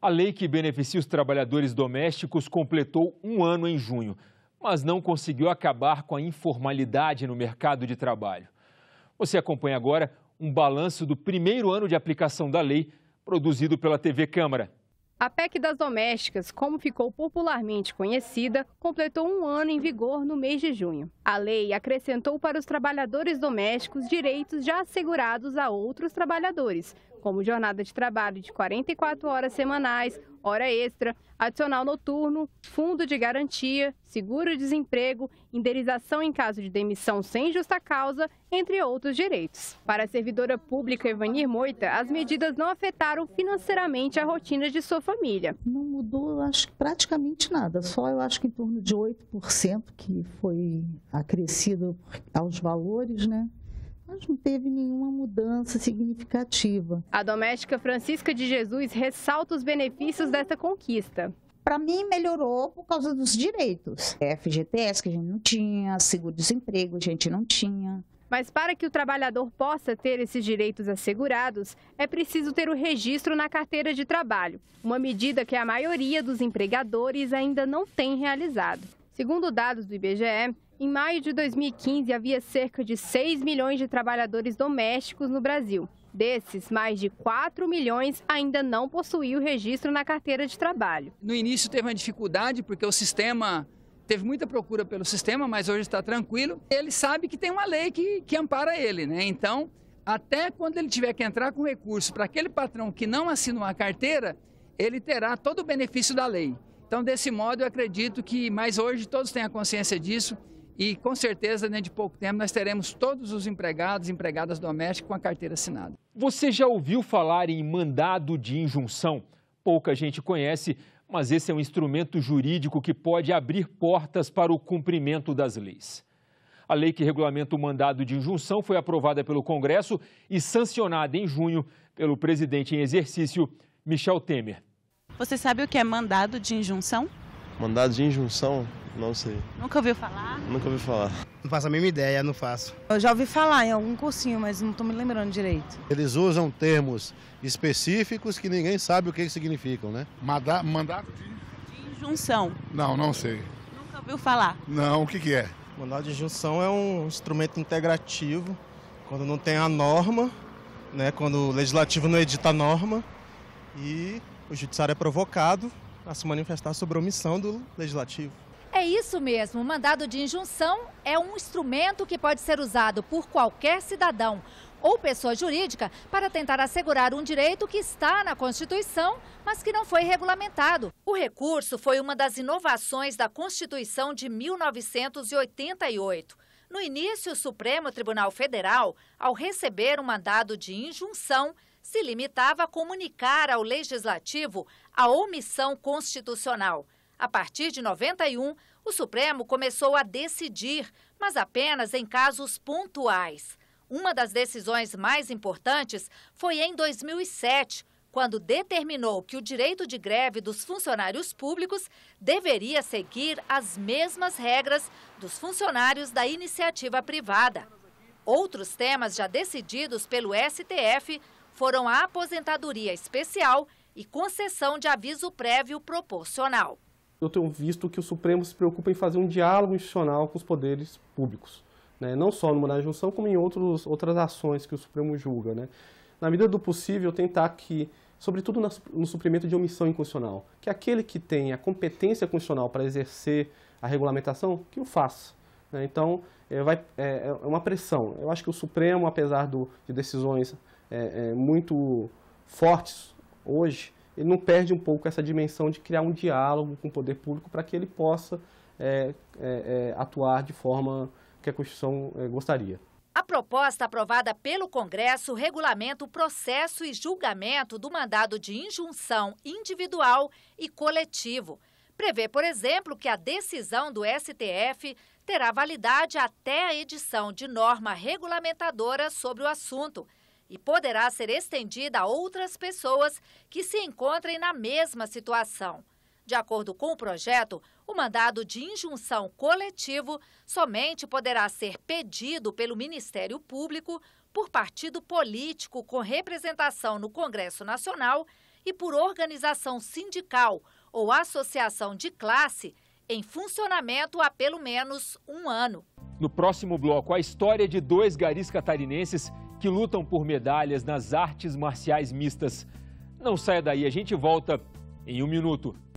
A lei que beneficia os trabalhadores domésticos completou um ano em junho, mas não conseguiu acabar com a informalidade no mercado de trabalho. Você acompanha agora um balanço do primeiro ano de aplicação da lei, produzido pela TV Câmara. A PEC das domésticas, como ficou popularmente conhecida, completou um ano em vigor no mês de junho. A lei acrescentou para os trabalhadores domésticos direitos já assegurados a outros trabalhadores, como jornada de trabalho de 44 horas semanais, hora extra, adicional noturno, fundo de garantia, seguro-desemprego, indenização em caso de demissão sem justa causa, entre outros direitos. Para a servidora pública Evanir Moita, as medidas não afetaram financeiramente a rotina de sua família. Não mudou, acho praticamente nada, só eu acho que em torno de 8% que foi acrescido aos valores, né? mas não teve nenhuma mudança significativa. A doméstica Francisca de Jesus ressalta os benefícios dessa conquista. Para mim, melhorou por causa dos direitos. É, FGTS que a gente não tinha, seguro-desemprego a gente não tinha. Mas para que o trabalhador possa ter esses direitos assegurados, é preciso ter o registro na carteira de trabalho, uma medida que a maioria dos empregadores ainda não tem realizado. Segundo dados do IBGE, em maio de 2015, havia cerca de 6 milhões de trabalhadores domésticos no Brasil. Desses, mais de 4 milhões ainda não possuíam registro na carteira de trabalho. No início teve uma dificuldade porque o sistema teve muita procura pelo sistema, mas hoje está tranquilo. Ele sabe que tem uma lei que, que ampara ele, né? Então, até quando ele tiver que entrar com recurso para aquele patrão que não assinou a carteira, ele terá todo o benefício da lei. Então, desse modo, eu acredito que, mas hoje todos têm a consciência disso, e com certeza, dentro né, de pouco tempo, nós teremos todos os empregados e empregadas domésticas com a carteira assinada. Você já ouviu falar em mandado de injunção? Pouca gente conhece, mas esse é um instrumento jurídico que pode abrir portas para o cumprimento das leis. A lei que regulamenta o mandado de injunção foi aprovada pelo Congresso e sancionada em junho pelo presidente em exercício, Michel Temer. Você sabe o que é mandado de injunção? Mandado de injunção? Não sei. Nunca ouviu falar? Nunca ouviu falar. Não faço a mesma ideia, não faço. Eu já ouvi falar em algum cursinho, mas não estou me lembrando direito. Eles usam termos específicos que ninguém sabe o que significam, né? Manda, mandado de... de injunção. Não, não sei. Nunca ouviu falar? Não, o que, que é? Mandado de injunção é um instrumento integrativo, quando não tem a norma, né? quando o legislativo não edita a norma e o judiciário é provocado a se manifestar sobre a omissão do legislativo. É isso mesmo. O mandado de injunção é um instrumento que pode ser usado por qualquer cidadão ou pessoa jurídica para tentar assegurar um direito que está na Constituição, mas que não foi regulamentado. O recurso foi uma das inovações da Constituição de 1988. No início, o Supremo Tribunal Federal, ao receber um mandado de injunção, se limitava a comunicar ao legislativo a omissão constitucional. A partir de 91, o Supremo começou a decidir, mas apenas em casos pontuais. Uma das decisões mais importantes foi em 2007, quando determinou que o direito de greve dos funcionários públicos deveria seguir as mesmas regras dos funcionários da iniciativa privada. Outros temas já decididos pelo STF foram a aposentadoria especial e concessão de aviso prévio proporcional. Eu tenho visto que o Supremo se preocupa em fazer um diálogo institucional com os poderes públicos, né? não só de junção, como em outros, outras ações que o Supremo julga. Né? Na medida do possível, tentar que, sobretudo no suprimento de omissão inconstitucional, que aquele que tem a competência constitucional para exercer a regulamentação, que o faça. Né? Então, é, vai, é, é, uma pressão. Eu acho que o Supremo, apesar do, de decisões é, é muito fortes hoje, ele não perde um pouco essa dimensão de criar um diálogo com o poder público para que ele possa é, é, é atuar de forma que a Constituição é, gostaria. A proposta aprovada pelo Congresso regulamenta o processo e julgamento do mandado de injunção individual e coletivo. Prevê, por exemplo, que a decisão do STF terá validade até a edição de norma regulamentadora sobre o assunto e poderá ser estendida a outras pessoas que se encontrem na mesma situação. De acordo com o projeto, o mandado de injunção coletivo somente poderá ser pedido pelo Ministério Público, por partido político com representação no Congresso Nacional e por organização sindical ou associação de classe em funcionamento há pelo menos um ano. No próximo bloco, a história de dois garis catarinenses que lutam por medalhas nas artes marciais mistas. Não saia daí, a gente volta em um minuto.